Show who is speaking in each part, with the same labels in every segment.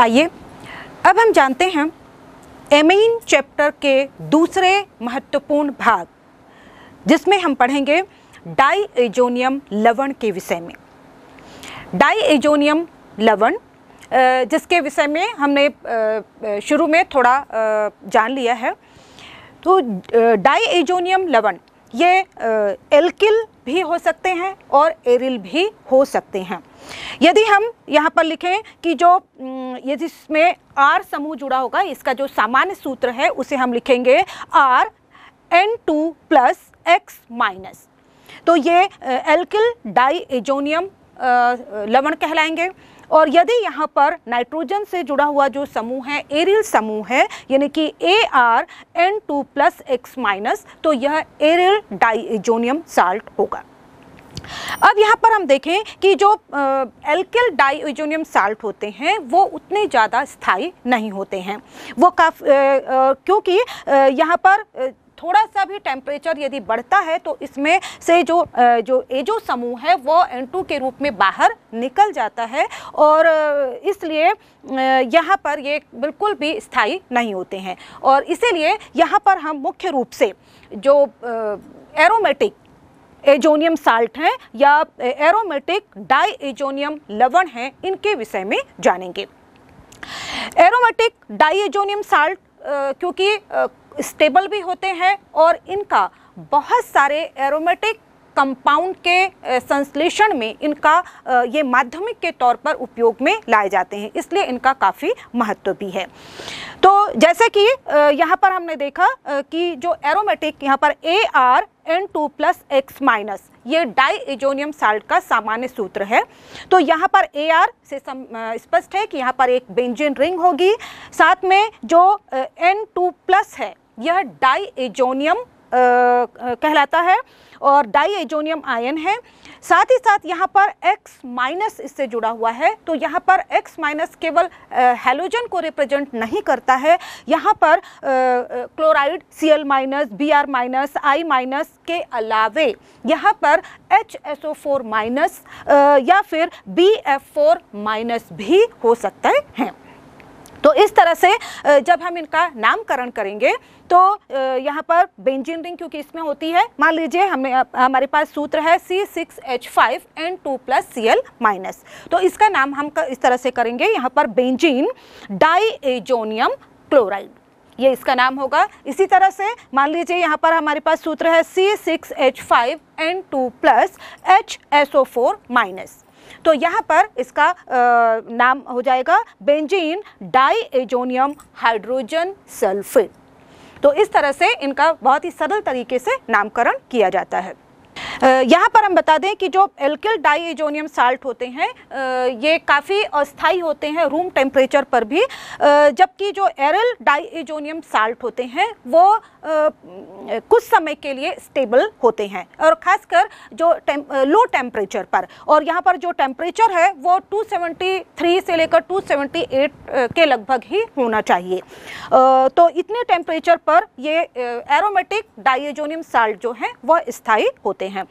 Speaker 1: आइए अब हम जानते हैं एमीन चैप्टर के दूसरे महत्वपूर्ण भाग जिसमें हम पढ़ेंगे डाई एजोनियम लवण के विषय में डाई एजोनियम लवण जिसके विषय में हमने शुरू में थोड़ा जान लिया है तो डाई एजोनियम लवण ये एल्किल भी हो सकते हैं और एरिल भी हो सकते हैं यदि हम यहाँ पर लिखें कि जो ये जिसमें आर समूह जुड़ा होगा इसका जो सामान्य सूत्र है उसे हम लिखेंगे R N two plus X minus तो ये एल्किल डाई एजोनियम लवण कहलाएंगे और यदि यहाँ पर नाइट्रोजन से जुड़ा हुआ जो समूह है एरिल समूह है यानी कि A R N two plus X minus तो यह एरिल एजोनियम साल्ट होगा अब यहाँ पर हम देखें कि जो एल्किल डाईजोनियम साल्ट होते हैं वो उतने ज़्यादा स्थाई नहीं होते हैं वो काफ क्योंकि यहाँ पर थोड़ा सा भी टेम्परेचर यदि बढ़ता है तो इसमें से जो जो एजो समूह है वो एन के रूप में बाहर निकल जाता है और इसलिए यहाँ पर ये बिल्कुल भी स्थाई नहीं होते हैं और इसीलिए यहाँ पर हम मुख्य रूप से जो एरोमेटिक एजोनियम साल्ट हैं या एरोमेटिक डाई एजोनियम लवण हैं इनके विषय में जानेंगे एरोमेटिक डाई एजोनियम साल्ट क्योंकि स्टेबल भी होते हैं और इनका बहुत सारे एरोमेटिक कंपाउंड के संश्लेषण में इनका ये माध्यमिक के तौर पर उपयोग में लाए जाते हैं इसलिए इनका काफ़ी महत्व भी है तो जैसे कि यहाँ पर हमने देखा कि जो एरोमेटिक यहाँ पर A R N two plus X minus ये डाई एजोनियम साल्ट का सामान्य सूत्र है तो यहाँ पर ए आर से स्पष्ट है कि यहाँ पर एक बेंजिन रिंग होगी साथ में जो एन टू प्लस है यह डाई एजोनियम कहलाता है और डाई एजोनियम आयन है साथ ही साथ यहाँ पर x माइनस इससे जुड़ा हुआ है तो यहाँ पर x माइनस केवल हेलोजन को रिप्रेजेंट नहीं करता है यहाँ पर chloride C L minus B R minus I minus के अलावे यहाँ पर H S O four minus या फिर बी एफ फोर माइनस भी हो सकते हैं तो इस तरह से जब हम इनका नामकरण करेंगे तो यहाँ पर बेंजिन रिंग क्योंकि इसमें होती है मान लीजिए हमें हमारे पास सूत्र है C six H five N two plus C L minus तो इसका नाम हम इस तरह से करेंगे यहाँ पर बेंजिन डाईजोनियम क्लोराइड ये इसका नाम होगा इसी तरह से मान लीजिए यहाँ पर हमारे पास सूत्र है C six H five N two plus H S O four minus तो यहाँ पर इसका आ, नाम हो जाएगा benzene diazonium hydrogen sulphate तो इस तरह से इनका बहुत ही सरल तरीके से नामकरण किया जाता है यहाँ पर हम बता दें कि जो एल्किल डाई साल्ट होते हैं ये काफ़ी अस्थाई होते हैं रूम टेम्परेचर पर भी जबकि जो एरल डाई साल्ट होते हैं वो कुछ समय के लिए स्टेबल होते हैं और ख़ासकर जो टेम, लो टेम्परेचर पर और यहाँ पर जो टेम्परेचर है वो 273 से लेकर 278 के लगभग ही होना चाहिए तो इतने टेम्परेचर पर ये एरोमेटिक डाइजोनियम साल्ट जो हैं वह स्थायी होते हैं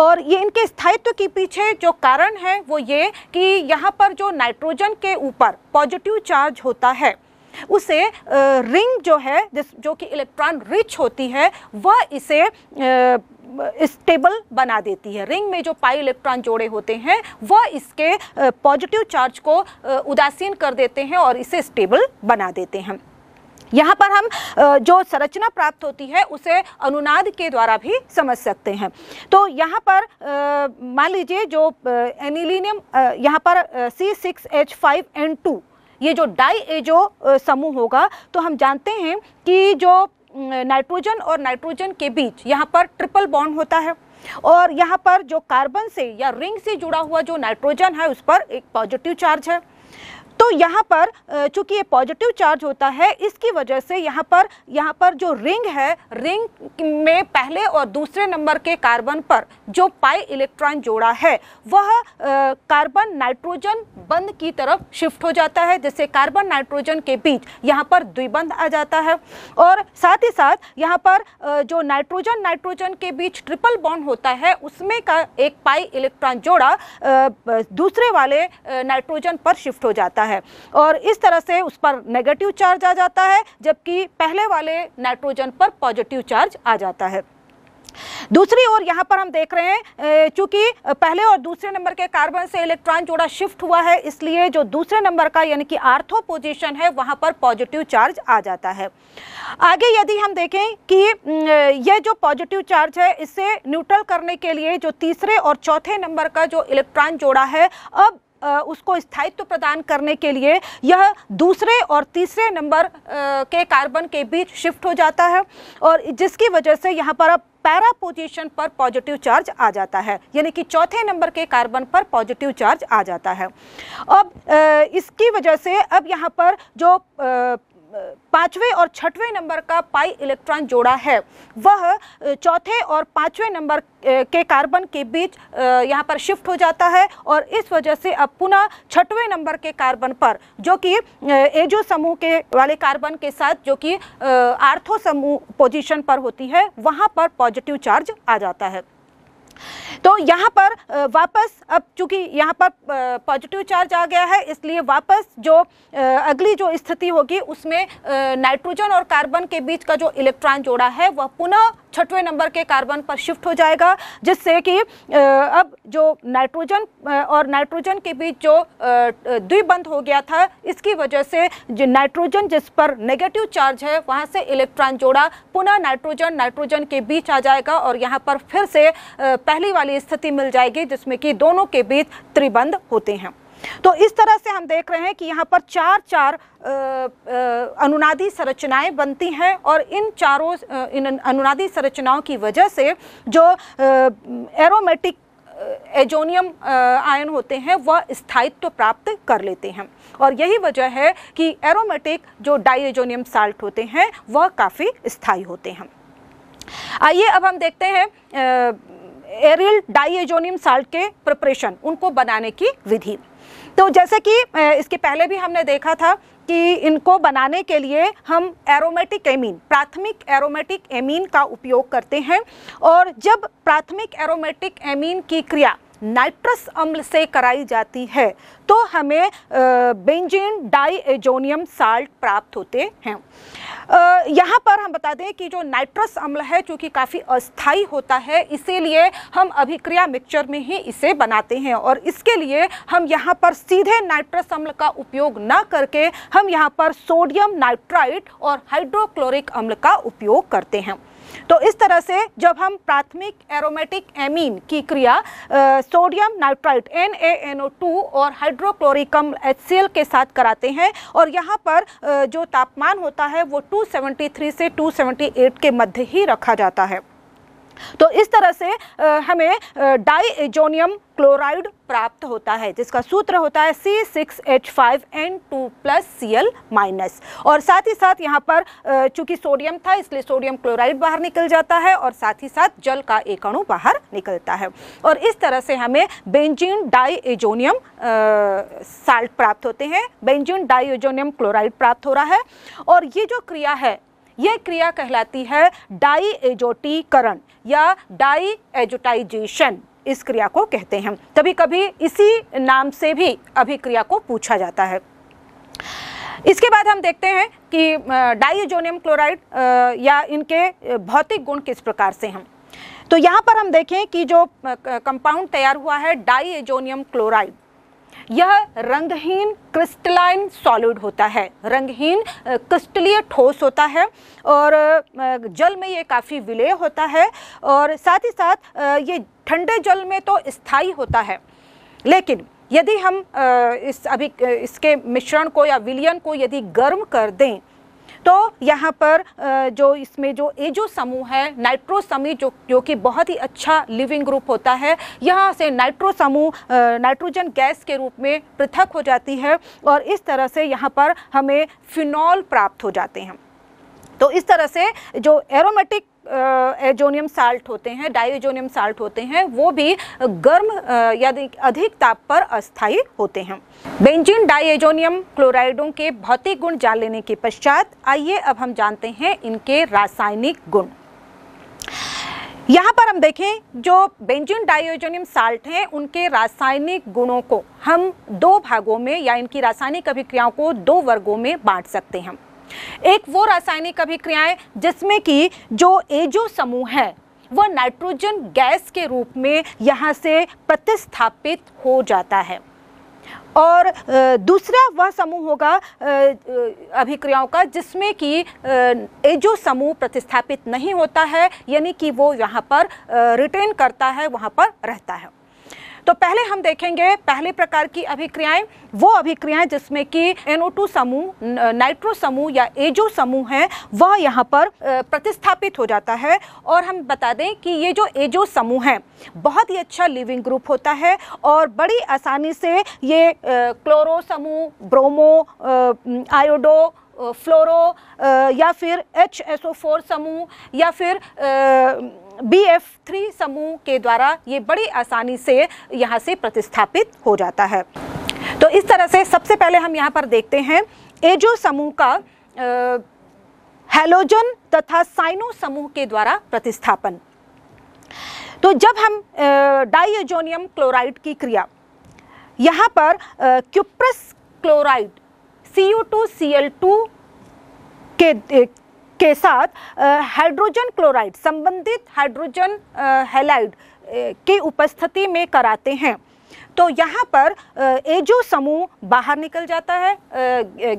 Speaker 1: और ये इनके स्थायित्व के पीछे जो कारण है वो ये कि यहाँ पर जो नाइट्रोजन के ऊपर पॉजिटिव चार्ज होता है उसे रिंग जो है जिस जो कि इलेक्ट्रॉन रिच होती है वह इसे स्टेबल बना देती है रिंग में जो पाई इलेक्ट्रॉन जोड़े होते हैं वह इसके पॉजिटिव चार्ज को उदासीन कर देते हैं और इसे स्टेबल बना देते हैं यहाँ पर हम जो संरचना प्राप्त होती है उसे अनुनाद के द्वारा भी समझ सकते हैं तो यहाँ पर मान लीजिए जो एनिलिनियम यहाँ पर C six H five N two ये जो डाई एजो समूह होगा तो हम जानते हैं कि जो नाइट्रोजन और नाइट्रोजन के बीच यहाँ पर ट्रिपल बॉन्ड होता है और यहाँ पर जो कार्बन से या रिंग से जुड़ा हुआ जो नाइट्रोजन है उस पर एक पॉजिटिव चार्ज है तो यहाँ पर चूंकि ये पॉजिटिव चार्ज होता है इसकी वजह से यहाँ पर यहाँ पर जो रिंग है रिंग में पहले और दूसरे नंबर के कार्बन पर जो पाई इलेक्ट्रॉन जोड़ा है वह कार्बन नाइट्रोजन बंद की तरफ शिफ्ट हो जाता है जिससे कार्बन नाइट्रोजन के बीच यहाँ पर द्विबंध आ जाता है और साथ ही साथ यहाँ पर जो नाइट्रोजन नाइट्रोजन के बीच ट्रिपल बॉन्ड होता है उसमें का एक पाई इलेक्ट्रॉन जोड़ा दूसरे वाले नाइट्रोजन पर शिफ्ट हो जाता है है और इस तरह से उस पर नेगेटिव चार्ज आ जाता है जबकि पहले वाले नाइट्रोजन पर पॉजिटिव चार्ज आ जाता है दूसरी ओर यहाँ पर हम देख रहे हैं चूंकि पहले और दूसरे नंबर के कार्बन से इलेक्ट्रॉन जोड़ा शिफ्ट हुआ है इसलिए जो दूसरे नंबर का यानी कि आर्थो पोजीशन है वहाँ पर पॉजिटिव चार्ज आ जाता है आगे यदि हम देखें कि यह जो पॉजिटिव चार्ज है इसे न्यूट्रल करने के लिए जो तीसरे और चौथे नंबर का जो इलेक्ट्रॉन जोड़ा है अब उसको स्थायित्व प्रदान करने के लिए यह दूसरे और तीसरे नंबर के कार्बन के बीच शिफ्ट हो जाता है और जिसकी वजह से यहाँ पर अब पैरा पोजिशन पर पॉजिटिव चार्ज आ जाता है यानी कि चौथे नंबर के कार्बन पर पॉजिटिव चार्ज आ जाता है अब इसकी वजह से अब यहाँ पर जो पाँचवें और छठवें नंबर का पाई इलेक्ट्रॉन जोड़ा है वह चौथे और पाँचवें नंबर के कार्बन के बीच यहाँ पर शिफ्ट हो जाता है और इस वजह से अब पुनः छठवें नंबर के कार्बन पर जो कि एजो समूह के वाले कार्बन के साथ जो कि आर्थो समूह पोजीशन पर होती है वहाँ पर पॉजिटिव चार्ज आ जाता है तो यहाँ पर वापस अब चूंकि यहाँ पर पॉजिटिव चार्ज आ गया है इसलिए वापस जो अगली जो स्थिति होगी उसमें नाइट्रोजन और कार्बन के बीच का जो इलेक्ट्रॉन जोड़ा है वह पुनः छठवें नंबर के कार्बन पर शिफ्ट हो जाएगा जिससे कि अब जो नाइट्रोजन और नाइट्रोजन के बीच जो द्विबंध हो गया था इसकी वजह से जो नाइट्रोजन जिस पर नेगेटिव चार्ज है वहाँ से इलेक्ट्रॉन जोड़ा पुनः नाइट्रोजन नाइट्रोजन के बीच आ जाएगा और यहाँ पर फिर से पहली वाली स्थिति मिल जाएगी जिसमें कि दोनों के बीच त्रिबंध होते हैं तो इस तरह से हम देख रहे हैं कि यहाँ पर चार चार अनुनादी संरचनाएं बनती हैं और इन चारों इन अनुनादी संरचनाओं की वजह से जो एरोमेटिक एजोनियम आयन होते हैं वह स्थायित्व तो प्राप्त कर लेते हैं और यही वजह है कि एरोमेटिक जो डाइएजोनियम साल्ट होते हैं वह काफ़ी स्थायी होते हैं आइए अब हम देखते हैं एरियल डाइएजोनियम साल्ट के प्रिपरेशन उनको बनाने की विधि तो जैसे कि इसके पहले भी हमने देखा था कि इनको बनाने के लिए हम एरोमेटिक एमीन प्राथमिक एरोमेटिक एमीन का उपयोग करते हैं और जब प्राथमिक एरोमेटिक एमीन की क्रिया नाइट्रस अम्ल से कराई जाती है तो हमें बेंजीन डाई एजोनियम साल्ट प्राप्त होते हैं यहाँ पर हम बता दें कि जो नाइट्रस अम्ल है कि काफ़ी अस्थाई होता है इसीलिए हम अभिक्रिया मिक्सचर में ही इसे बनाते हैं और इसके लिए हम यहाँ पर सीधे नाइट्रस अम्ल का उपयोग न करके हम यहाँ पर सोडियम नाइट्राइट और हाइड्रोक्लोरिक अम्ल का उपयोग करते हैं तो इस तरह से जब हम प्राथमिक एरोमेटिक एमीन की क्रिया सोडियम नाइट्राइट टू और हाइड्रोक्लोरिकम एच सी एल के साथ कराते हैं और यहाँ पर जो तापमान होता है वो 273 से 278 के मध्य ही रखा जाता है तो इस तरह से हमें डाईजोनियम क्लोराइड प्राप्त होता है जिसका सूत्र होता है C six H five N two plus C L minus और साथ ही साथ यहाँ पर चूंकि सोडियम था इसलिए सोडियम क्लोराइड बाहर निकल जाता है और साथ ही साथ जल का एक अणु बाहर निकलता है और इस तरह से हमें बेंजीन डाईजोनियम साल्ट प्राप्त होते हैं बेंजीन डाईजोनियम क्लोराइड प्राप्त हो रहा है और ये जो क्रिया है यह क्रिया कहलाती है डाई एजोटीकरण या डाई एजोटाइजेशन इस क्रिया को कहते हैं कभी कभी इसी नाम से भी अभिक्रिया को पूछा जाता है इसके बाद हम देखते हैं कि डाइजोनियम क्लोराइड या इनके भौतिक गुण किस प्रकार से हैं तो यहाँ पर हम देखें कि जो कंपाउंड तैयार हुआ है डाइजोनियम क्लोराइड यह रंगहीन क्रिस्टलाइन सॉलिड होता है रंगहीन क्रिस्टलीय ठोस होता है और जल में ये काफ़ी विलय होता है और साथ ही साथ ये ठंडे जल में तो स्थायी होता है लेकिन यदि हम इस अभी इसके मिश्रण को या विलियन को यदि गर्म कर दें तो यहाँ पर जो इसमें जो एजो समूह है नाइट्रो समी जो जो कि बहुत ही अच्छा लिविंग ग्रुप होता है यहाँ से नाइट्रो समूह नाइट्रोजन गैस के रूप में पृथक हो जाती है और इस तरह से यहाँ पर हमें फिनॉल प्राप्त हो जाते हैं तो इस तरह से जो एरोमेटिक एजोनियम साल्ट होते हैं डाइजोनियम साल्ट होते हैं वो भी गर्म यानी अधिक ताप पर अस्थायी होते हैं बेंजीन डाइएजोनियम क्लोराइडों के भौतिक गुण जान लेने के पश्चात आइए अब हम जानते हैं इनके रासायनिक गुण यहाँ पर हम देखें जो बेंजीन डाइओजोनियम साल्ट हैं उनके रासायनिक गुणों को हम दो भागों में या इनकी रासायनिक अभिक्रियाओं को दो वर्गों में बांट सकते हैं एक वो रासायनिक अभिक्रियाएं जिसमें कि जो एजो समूह है वह नाइट्रोजन गैस के रूप में यहाँ से प्रतिस्थापित हो जाता है और दूसरा वह समूह होगा अभिक्रियाओं का जिसमें कि एजो समूह प्रतिस्थापित नहीं होता है यानी कि वो यहाँ पर रिटेन करता है वहाँ पर रहता है तो पहले हम देखेंगे पहले प्रकार की अभिक्रियाएं वो अभिक्रियाएं जिसमें कि NO2 समूह नाइट्रो समूह या एजो समूह है वह यहाँ पर प्रतिस्थापित हो जाता है और हम बता दें कि ये जो एजो समूह है बहुत ही अच्छा लिविंग ग्रुप होता है और बड़ी आसानी से ये क्लोरो समूह ब्रोमो आयोडो फ्लोरो या फिर एच समूह या फिर बी एफ थ्री समूह के द्वारा ये बड़ी आसानी से यहाँ से प्रतिस्थापित हो जाता है तो इस तरह से सबसे पहले हम यहाँ पर देखते हैं एजो समूह का हेलोजन तथा साइनो समूह के द्वारा प्रतिस्थापन तो जब हम डाइएजोनियम क्लोराइड की क्रिया यहाँ पर cuprous chloride C U two C L two के के साथ हाइड्रोजन क्लोराइड संबंधित हाइड्रोजन हेलाइड की उपस्थिति में कराते हैं तो यहाँ पर एजो समूह बाहर निकल जाता है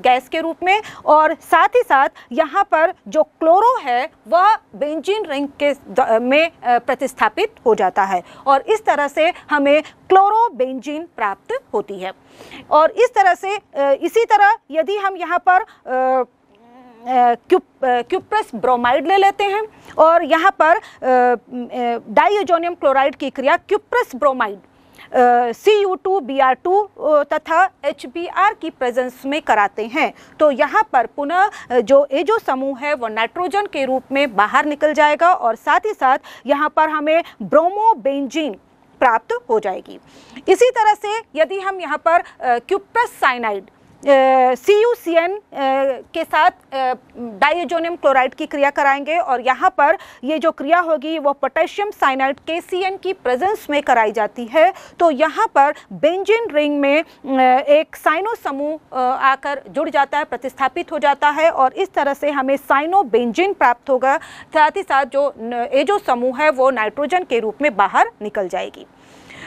Speaker 1: गैस के रूप में और साथ ही साथ यहाँ पर जो क्लोरो है वह बेंजीन रिंग के में प्रतिस्थापित हो जाता है और इस तरह से हमें क्लोरो बेंजीन प्राप्त होती है और इस तरह से इसी तरह यदि हम यहाँ पर क्यूप्रस ब्रोमाइड ले लेते हैं और यहाँ पर डाइजोनियम क्लोराइड की क्रिया cuprous bromide C U two B R two तथा एच बी आर की प्रेजेंस में कराते हैं तो यहाँ पर पुनः जो जो समूह है वो नाइट्रोजन के रूप में बाहर निकल जाएगा और साथ ही साथ यहाँ पर हमें ब्रोमोबेंजीन प्राप्त हो जाएगी इसी तरह से यदि हम यहाँ पर cuprous cyanide C U C N के साथ डाइजोनियम क्लोराइड की क्रिया कराएंगे और यहाँ पर ये जो क्रिया होगी वो पोटेशियम साइनाइड के सी एन की प्रेजेंस में कराई जाती है तो यहाँ पर बेंजिन रिंग में एक साइनो समूह आकर जुड़ जाता है प्रतिस्थापित हो जाता है और इस तरह से हमें साइनो बेंजिन प्राप्त होगा साथ ही साथ जो ये जो समूह है वो नाइट्रोजन के रूप में बाहर निकल जाएगी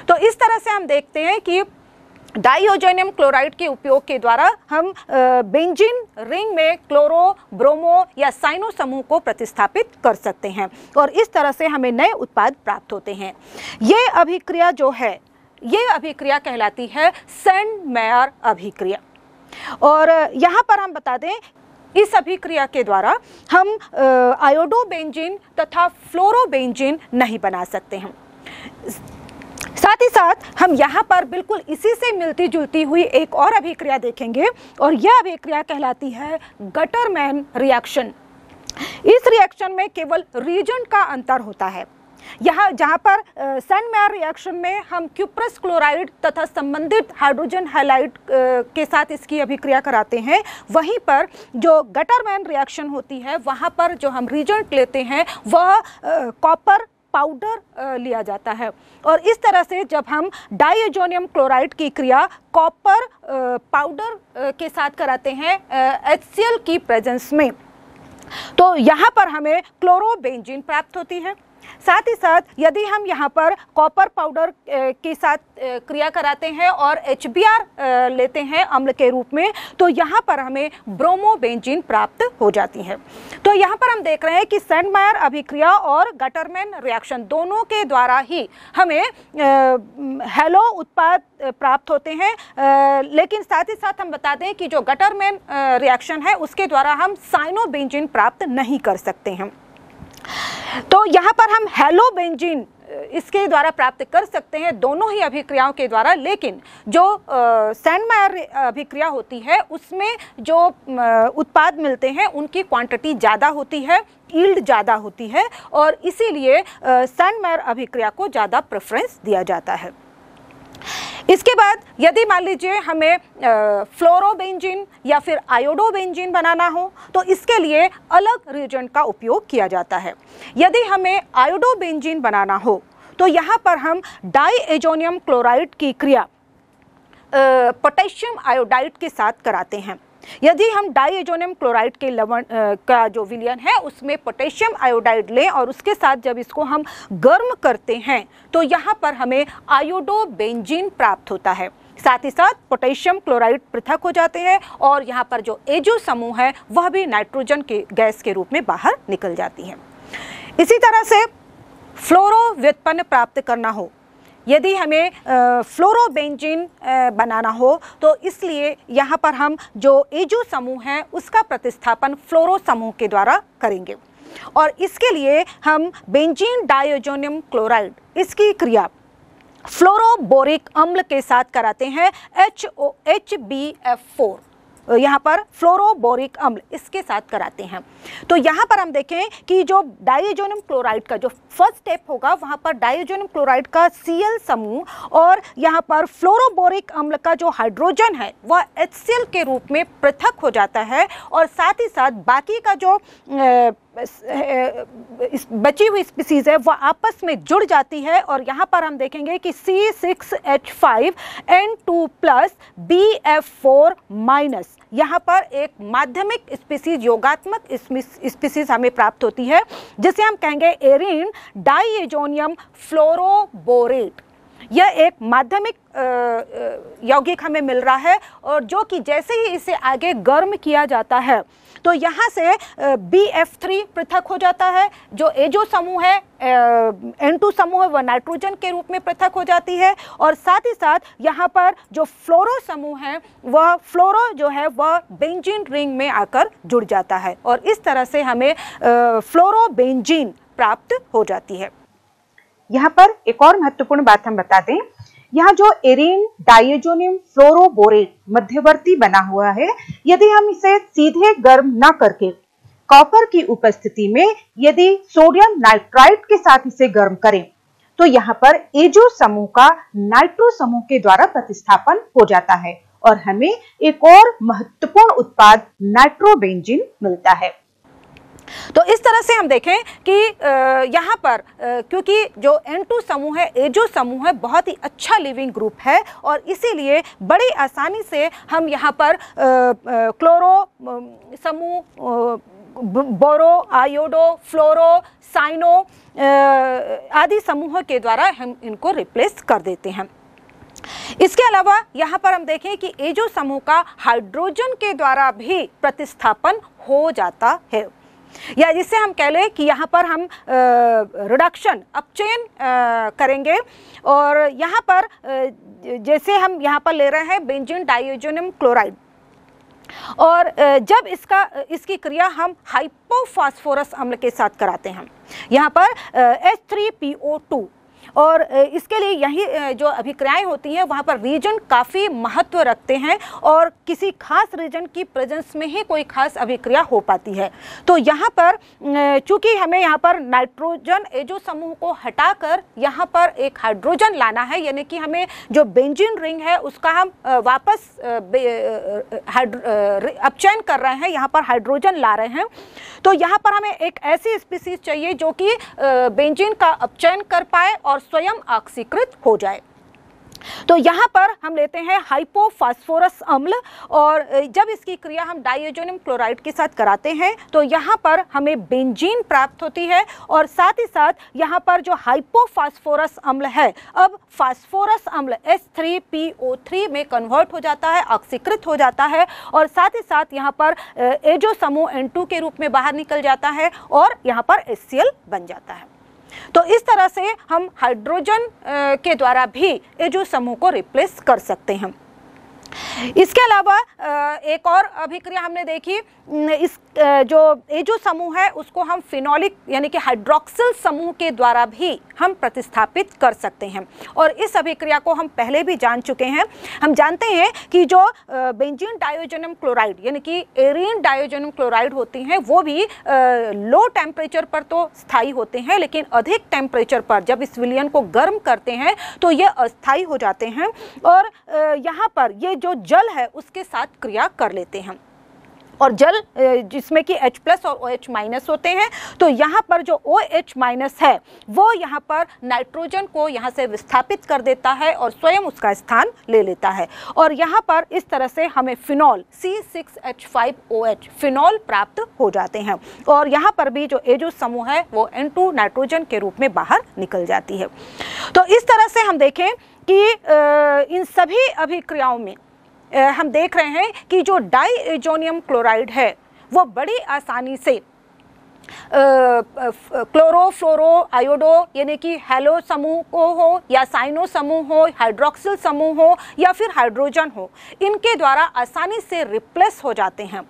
Speaker 1: तो इस तरह से हम देखते हैं कि डाईओजोनियम क्लोराइड के उपयोग के द्वारा हम बेंजीन रिंग में क्लोरो ब्रोमो या साइनो समूह को प्रतिस्थापित कर सकते हैं और इस तरह से हमें नए उत्पाद प्राप्त होते हैं ये अभिक्रिया जो है ये अभिक्रिया कहलाती है सेंड मेयर अभिक्रिया और यहाँ पर हम बता दें इस अभिक्रिया के द्वारा हम आयोडोबेंजिन तथा फ्लोरोबेंजिन नहीं बना सकते हैं साथ ही साथ हम यहाँ पर बिल्कुल इसी से मिलती जुलती हुई एक और अभिक्रिया देखेंगे और यह अभिक्रिया कहलाती है गटरमैन रिएक्शन इस रिएक्शन में केवल रीजन का अंतर होता है यहाँ जहाँ पर सनमैर रिएक्शन में हम क्यूप्रस क्लोराइड तथा संबंधित हाइड्रोजन हाइलाइड के साथ इसकी अभिक्रिया कराते हैं वहीं पर जो गटरमैन रिएक्शन होती है वहाँ पर जो हम रिजल्ट लेते हैं वह कॉपर पाउडर लिया जाता है और इस तरह से जब हम डाइजोनियम क्लोराइड की क्रिया कॉपर पाउडर के साथ कराते हैं एच की प्रेजेंस में तो यहाँ पर हमें क्लोरोबेंजिन प्राप्त होती है साथ ही साथ यदि हम यहाँ पर कॉपर पाउडर के साथ क्रिया कराते हैं और एच लेते हैं अम्ल के रूप में तो यहाँ पर हमें ब्रोमोबेंजिन प्राप्त हो जाती है तो यहाँ पर हम देख रहे हैं कि सेंडमायर अभिक्रिया और गटरमैन रिएक्शन दोनों के द्वारा ही हमें हेलो उत्पाद प्राप्त होते हैं लेकिन साथ ही साथ हम बता दें कि जो गटरमैन रिएक्शन है उसके द्वारा हम साइनोबेंजिन प्राप्त नहीं कर सकते हैं तो यहाँ पर हम हेलो बेंजीन इसके द्वारा प्राप्त कर सकते हैं दोनों ही अभिक्रियाओं के द्वारा लेकिन जो सैनमायर अभिक्रिया होती है उसमें जो आ, उत्पाद मिलते हैं उनकी क्वांटिटी ज़्यादा होती है ईल्ड ज़्यादा होती है और इसीलिए सैनमायर अभिक्रिया को ज़्यादा प्रेफरेंस दिया जाता है इसके बाद यदि मान लीजिए हमें फ्लोरोबेंजिन या फिर आयोडोबेंजिन बनाना हो तो इसके लिए अलग रिएजेंट का उपयोग किया जाता है यदि हमें आयोडोबेंजिन बनाना हो तो यहाँ पर हम डाई एजोनियम क्लोराइड की क्रिया पोटेशियम आयोडाइड के साथ कराते हैं यदि हम डाई एजोनियम क्लोराइड के लवण का जो विलियन है उसमें पोटेशियम आयोडाइड लें और उसके साथ जब इसको हम गर्म करते हैं तो यहाँ पर हमें आयोडो बेंजीन प्राप्त होता है साथ ही साथ पोटेशियम क्लोराइड पृथक हो जाते हैं और यहाँ पर जो एजो समूह है वह भी नाइट्रोजन के गैस के रूप में बाहर निकल जाती है इसी तरह से फ्लोरो व्युत्पन्न प्राप्त करना हो यदि हमें फ्लोरोबेंजिन बनाना हो तो इसलिए यहाँ पर हम जो एजो समूह है उसका प्रतिस्थापन फ्लोरो समूह के द्वारा करेंगे और इसके लिए हम बेंजीन डायोजोनियम क्लोराइड इसकी क्रिया फ्लोरोबोरिक अम्ल के साथ कराते हैं H O H B F four यहाँ पर फ्लोरोबोरिक अम्ल इसके साथ कराते हैं तो यहाँ पर हम देखें कि जो डाइजोनियम क्लोराइड का जो फर्स्ट स्टेप होगा वहाँ पर डाइजोनियम क्लोराइड का सीएल समूह और यहाँ पर फ्लोरोबोरिक अम्ल का जो हाइड्रोजन है वह एच के रूप में पृथक हो जाता है और साथ ही साथ बाकी का जो इस बची हुई स्पीसीज़ है वह आपस में जुड़ जाती है और यहाँ पर हम देखेंगे कि C six H five N two plus B F four minus यहाँ पर एक माध्यमिक स्पीसीज योगात्मक स्पीसीज हमें प्राप्त होती है जिसे हम कहेंगे एरिन डाइएजोनियम फ्लोरोबोरेट यह एक माध्यमिक यौगिक हमें मिल रहा है और जो कि जैसे ही इसे आगे गर्म किया जाता है तो यहाँ से बी एफ थ्री पृथक हो जाता है जो एजो समूह है एन टू समूह है वह नाइट्रोजन के रूप में पृथक हो जाती है और साथ ही साथ यहाँ पर जो फ्लोरो समूह है वह फ्लोरो जो है वह बेंजीन रिंग में आकर जुड़ जाता है और इस तरह से हमें फ्लोरो फ्लोरोबेंजीन प्राप्त हो जाती है यहाँ पर एक और महत्वपूर्ण बात हम बता दें यहाँ जो एरिन डाइजोनियम फ्लोरोबोरेट मध्यवर्ती बना हुआ है यदि हम इसे सीधे गर्म न करके कॉपर की उपस्थिति में यदि सोडियम नाइट्राइट के साथ इसे गर्म करें तो यहाँ पर एजो समूह का नाइट्रो समूह के द्वारा प्रतिस्थापन हो जाता है और हमें एक और महत्वपूर्ण उत्पाद नाइट्रोबेंजिन मिलता है तो इस तरह से हम देखें कि यहाँ पर क्योंकि जो एन टू समूह है एजो समूह है बहुत ही अच्छा लिविंग ग्रुप है और इसीलिए बड़ी आसानी से हम यहाँ पर क्लोरो समूह बोरो आयोडो फ्लोरो साइनो आदि समूहों के द्वारा हम इनको रिप्लेस कर देते हैं इसके अलावा यहाँ पर हम देखें कि एजो समूह का हाइड्रोजन के द्वारा भी प्रतिस्थापन हो जाता है या जिससे हम कह लें कि यहाँ पर हम रिडक्शन अपचेन करेंगे और यहाँ पर जैसे हम यहाँ पर ले रहे हैं बेंजिन डाइजोनियम क्लोराइड और जब इसका इसकी क्रिया हम हाइपोफास्फोरस अम्ल के साथ कराते हैं यहाँ पर H three P O two और इसके लिए यही जो अभिक्रियाएँ होती हैं वहाँ पर रीजन काफ़ी महत्व रखते हैं और किसी खास रीजन की प्रेजेंस में ही कोई खास अभिक्रिया हो पाती है तो यहाँ पर चूँकि हमें यहाँ पर नाइट्रोजन एजो समूह को हटा कर यहाँ पर एक हाइड्रोजन लाना है यानी कि हमें जो बेंजिन रिंग है उसका हम वापस अपचयन कर रहे हैं यहाँ पर हाइड्रोजन ला रहे हैं तो यहाँ पर हमें एक ऐसी स्पीसीज चाहिए जो कि बेंजिन का अपचयन कर पाए और स्वयं ऑक्सीकृत हो जाए तो यहाँ पर हम लेते हैं हाइपोफास्फोरस अम्ल और जब इसकी क्रिया हम डाइजोनियम क्लोराइड के साथ कराते हैं तो यहाँ पर हमें बेंजीन प्राप्त होती है और साथ ही साथ यहाँ पर जो हाइपोफास्फोरस अम्ल है अब फास्फोरस अम्ल S3PO3 में कन्वर्ट हो जाता है ऑक्सीकृत हो जाता है और साथ ही साथ यहाँ पर एजो समूह N2 के रूप में बाहर निकल जाता है और यहाँ पर HCl बन जाता है तो इस तरह से हम हाइड्रोजन के द्वारा भी ये जो समूह को रिप्लेस कर सकते हैं इसके अलावा एक और अभिक्रिया हमने देखी इस जो ये जो समूह है उसको हम फिनोलिक यानी कि हाइड्रोक्सिल समूह के द्वारा भी हम प्रतिस्थापित कर सकते हैं और इस अभिक्रिया को हम पहले भी जान चुके हैं हम जानते हैं कि जो बेंजीन डायोजनम क्लोराइड यानी कि एरिन डायोजनम क्लोराइड होती हैं वो भी लो टेम्परेचर पर तो स्थायी होते हैं लेकिन अधिक टेम्परेचर पर जब इस विलियन को गर्म करते हैं तो ये अस्थायी हो जाते हैं और यहाँ पर ये जो जल है उसके साथ क्रिया कर लेते हैं और जल जिसमें कि H प्लस और OH माइनस होते हैं तो यहाँ पर जो OH माइनस है वो यहाँ पर नाइट्रोजन को यहाँ से विस्थापित कर देता है और स्वयं उसका स्थान ले लेता है और यहाँ पर इस तरह से हमें phenol C six H five O H phenol प्राप्त हो जाते हैं और यहाँ पर भी जो एजो समूह है वो एन टू नाइट्रोजन के रूप में बाहर निकल जाती है तो इस तरह से हम देखें कि इन सभी अभिक्रियाओं में हम देख रहे हैं कि जो डाई एजोनियम क्लोराइड है वो बड़ी आसानी से क्लोरो फ्लोरो आयोडो यानी कि हेलो समूह को हो या साइनो समूह हो हाइड्रोक्सिल समूह हो या फिर हाइड्रोजन हो इनके द्वारा आसानी से रिप्लेस हो जाते हैं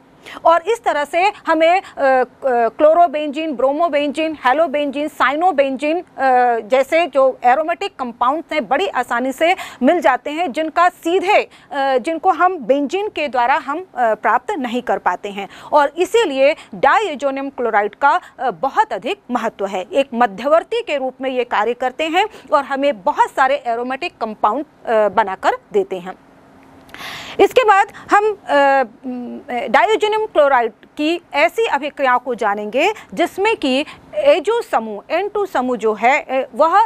Speaker 1: और इस तरह से हमें क्लोरोबेंजिन ब्रोमोबेंजिन हेलोबेंजिन साइनोबेंजिन जैसे जो एरोमेटिक कंपाउंड्स हैं बड़ी आसानी से मिल जाते हैं जिनका सीधे जिनको हम बेंजिन के द्वारा हम प्राप्त नहीं कर पाते हैं और इसीलिए डाइजोनियम क्लोराइड का बहुत अधिक महत्व है एक मध्यवर्ती के रूप में ये कार्य करते हैं और हमें बहुत सारे एरोमेटिक कंपाउंड बनाकर देते हैं इसके बाद हम डायोजनियम क्लोराइड की ऐसी अभिक्रियाओं को जानेंगे जिसमें कि एजो समूह एन टू समूह जो है वह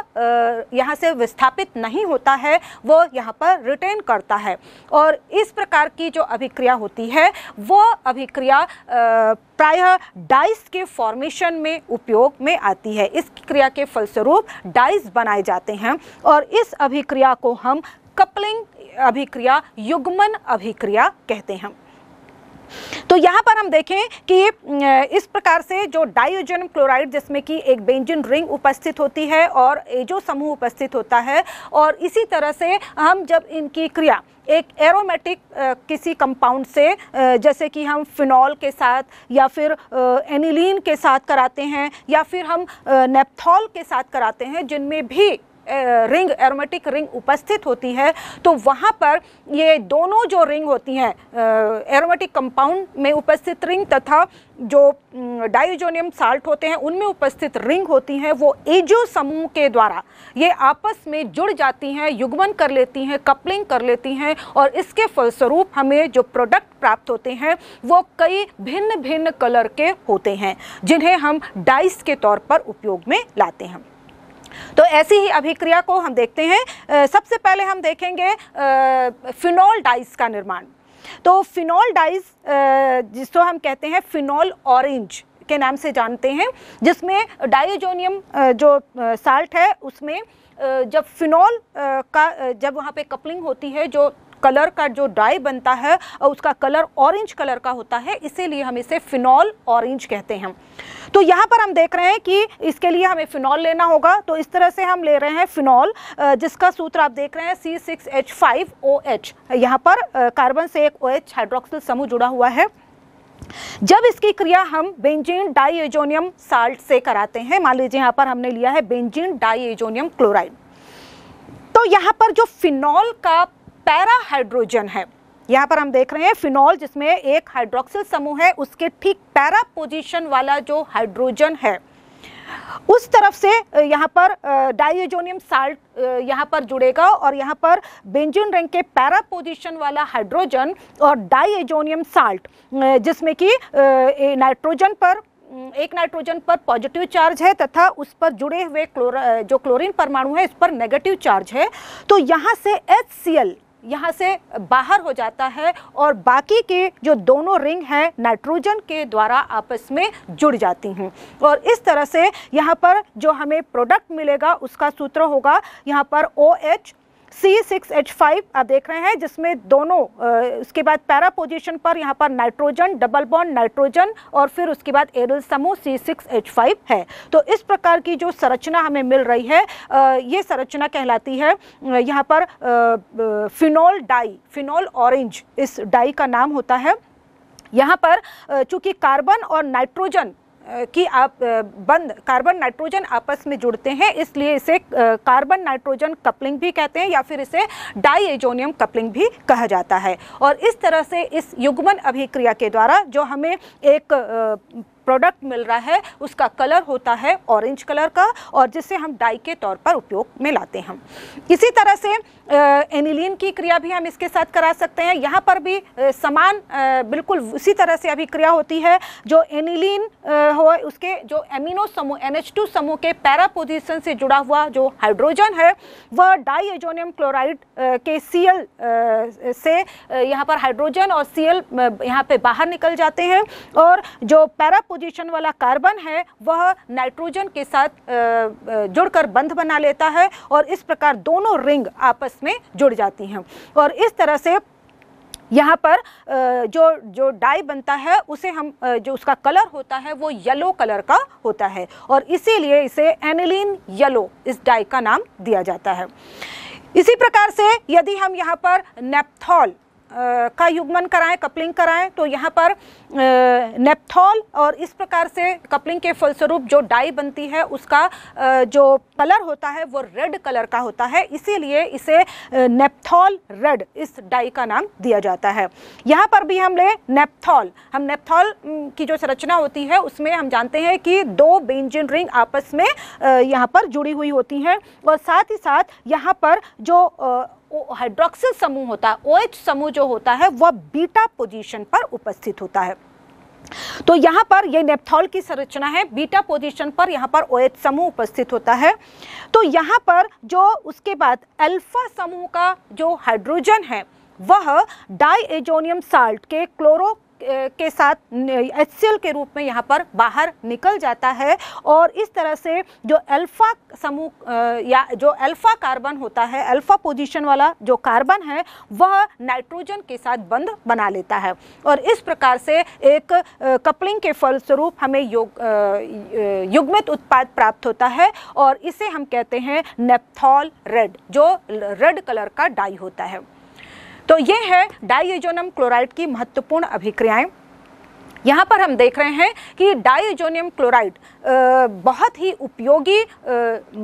Speaker 1: यहाँ से विस्थापित नहीं होता है वो यहाँ पर रिटेन करता है और इस प्रकार की जो अभिक्रिया होती है वो अभिक्रिया प्रायः डाइस के फॉर्मेशन में उपयोग में आती है इस क्रिया के फलस्वरूप डाइस बनाए जाते हैं और इस अभिक्रिया को हम कपलिंग अभिक्रिया युग्मन अभिक्रिया कहते हैं तो यहाँ पर हम देखें कि इस प्रकार से जो डायोजन क्लोराइड जिसमें कि एक बेंजिन रिंग उपस्थित होती है और एजो समूह उपस्थित होता है और इसी तरह से हम जब इनकी क्रिया एक एरोमेटिक किसी कंपाउंड से जैसे कि हम फिनॉल के साथ या फिर एनिलीन के साथ कराते हैं या फिर हम नेपथॉल के साथ कराते हैं जिनमें भी रिंग एरोमेटिक रिंग उपस्थित होती है तो वहाँ पर ये दोनों जो रिंग होती हैं एरोमेटिक कंपाउंड में उपस्थित रिंग तथा जो डाइजोनियम साल्ट होते हैं उनमें उपस्थित रिंग होती हैं वो एजो समूह के द्वारा ये आपस में जुड़ जाती हैं युग्मन कर लेती हैं कपलिंग कर लेती हैं और इसके फलस्वरूप हमें जो प्रोडक्ट प्राप्त होते हैं वो कई भिन्न भिन्न कलर के होते हैं जिन्हें हम डाइस के तौर पर उपयोग में लाते हैं तो ऐसी ही अभिक्रिया को हम देखते हैं सबसे पहले हम देखेंगे फिनॉल डाइस का निर्माण तो फिनॉल डाइस जिसको हम कहते हैं फिनॉल ऑरेंज के नाम से जानते हैं जिसमें डाइजोनियम जो साल्ट है उसमें जब फिनॉल का जब वहाँ पे कपलिंग होती है जो कलर का जो डाई बनता है उसका कलर ऑरेंज कलर का होता है इसीलिए हम इसे फिनॉल ऑरेंज कहते हैं तो यहाँ पर हम देख रहे हैं कि इसके लिए हमें फिनॉल लेना होगा तो इस तरह से हम ले रहे हैं फिनॉल जिसका सूत्र आप देख रहे हैं C six H five O H यहाँ पर कार्बन से एक ओ एच हाइड्रोक्सिल समूह जुड़ा हुआ है जब इसकी क्रिया हम बेंजीन डाइएजोनियम साल्ट से कराते हैं मान लीजिए यहाँ पर हमने लिया है बेंजीन डाइएजोनियम क्लोराइड तो यहाँ पर जो फिनॉल का पैरा हाइड्रोजन है यहाँ पर हम देख रहे हैं फिनॉल जिसमें एक हाइड्रोक्सिल समूह है उसके ठीक पैरा पोजीशन वाला जो हाइड्रोजन है उस तरफ से यहाँ पर डाइजोनियम साल्ट यहाँ पर जुड़ेगा और यहाँ पर बेंजिन रंग के पैरा पोजीशन वाला हाइड्रोजन और डाइजोनियम साल्ट जिसमें कि नाइट्रोजन पर एक नाइट्रोजन पर पॉजिटिव चार्ज है तथा उस पर जुड़े हुए क्लोर जो क्लोरीन परमाणु है इस पर नेगेटिव चार्ज है तो यहाँ से एच यहाँ से बाहर हो जाता है और बाकी के जो दोनों रिंग हैं नाइट्रोजन के द्वारा आपस में जुड़ जाती हैं और इस तरह से यहाँ पर जो हमें प्रोडक्ट मिलेगा उसका सूत्र होगा यहाँ पर O OH, H C six H five आप देख रहे हैं जिसमें दोनों उसके बाद पैरा पोजिशन पर यहाँ पर नाइट्रोजन डबल बॉन्ड नाइट्रोजन और फिर उसके बाद एरल समूह सी सिक्स एच फाइव है तो इस प्रकार की जो संरचना हमें मिल रही है ये संरचना कहलाती है यहाँ पर फिनोल डाई फिनोल ऑरेंज इस डाई का नाम होता है यहाँ पर चूंकि कार्बन और नाइट्रोजन कि आप बंद कार्बन नाइट्रोजन आपस में जुड़ते हैं इसलिए इसे कार्बन नाइट्रोजन कपलिंग भी कहते हैं या फिर इसे डाई एजोनियम कपलिंग भी कहा जाता है और इस तरह से इस युग्मन अभिक्रिया के द्वारा जो हमें एक प्रोडक्ट मिल रहा है उसका कलर होता है ऑरेंज कलर का और जिसे हम डाई के तौर पर उपयोग में लाते हैं इसी तरह से एनिलिन की क्रिया भी हम इसके साथ करा सकते हैं यहाँ पर भी समान बिल्कुल उसी तरह से अभिक्रिया होती है जो एनिलिन हो उसके जो एमिनो समूह एन समूह के पैरा पोजिशन से जुड़ा हुआ जो हाइड्रोजन है वह डाई एजोनियम क्लोराइड के सी से यहाँ पर हाइड्रोजन और सी एल यहाँ पर बाहर निकल जाते हैं और जो पैरा पोजीशन वाला कार्बन है वह नाइट्रोजन के साथ जुड़कर बंध बना लेता है और इस प्रकार दोनों रिंग आपस में जुड़ जाती हैं और इस तरह से यहाँ पर जो जो डाई बनता है उसे हम जो उसका कलर होता है वो येलो कलर का होता है और इसीलिए इसे एनिलीन येलो इस डाई का नाम दिया जाता है इसी प्रकार से यदि हम यहाँ पर नेपथॉल का युग्मन कराएं कपलिंग कराएं तो यहाँ पर नेपथॉल और इस प्रकार से कपलिंग के फलस्वरूप जो डाई बनती है उसका जो कलर होता है वो रेड कलर का होता है इसीलिए इसे नेपथॉल रेड इस डाई का नाम दिया जाता है यहाँ पर भी हम ले नेपथॉल हम नेपथॉल की जो संरचना होती है उसमें हम जानते हैं कि दो बेंजिन रिंग आपस में यहाँ पर जुड़ी हुई होती हैं और साथ ही साथ यहाँ पर जो हाइड्रोक्सिल समूह होता है ओएच OH समूह जो होता है वह बीटा पोजीशन पर उपस्थित होता है तो यहां पर ये नेपथॉल की संरचना है बीटा पोजीशन पर यहां पर ओएच OH समूह उपस्थित होता है तो यहां पर जो उसके बाद अल्फा समूह का जो हाइड्रोजन है वह डाइएजोनियम साल्ट के क्लोरो के साथ एच के रूप में यहाँ पर बाहर निकल जाता है और इस तरह से जो अल्फ़ा समूह या जो अल्फ़ा कार्बन होता है अल्फ़ा पोजीशन वाला जो कार्बन है वह नाइट्रोजन के साथ बंध बना लेता है और इस प्रकार से एक कपलिंग के फलस्वरूप हमें योग युग्मित उत्पाद प्राप्त होता है और इसे हम कहते हैं नेपथॉल रेड जो रेड कलर का डाई होता है तो ये है डाइजोनियम क्लोराइड की महत्वपूर्ण अभिक्रियाएँ यहाँ पर हम देख रहे हैं कि डाइजोनियम क्लोराइड बहुत ही उपयोगी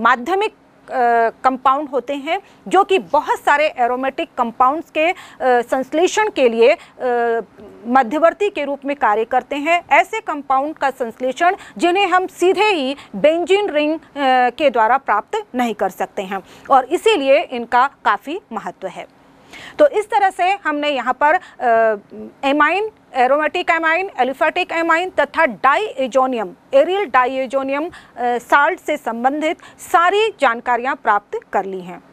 Speaker 1: माध्यमिक कंपाउंड होते हैं जो कि बहुत सारे एरोमेटिक कंपाउंड्स के संश्लेषण के लिए मध्यवर्ती के रूप में कार्य करते हैं ऐसे कंपाउंड का संश्लेषण जिन्हें हम सीधे ही बेंजीन रिंग के द्वारा प्राप्त नहीं कर सकते हैं और इसीलिए इनका काफ़ी महत्व है तो इस तरह से हमने यहाँ पर amine aromatic amine aliphatic amine तथा diazonium aryl azonium salt से संबंधित सारी जानकारियाँ प्राप्त कर ली हैं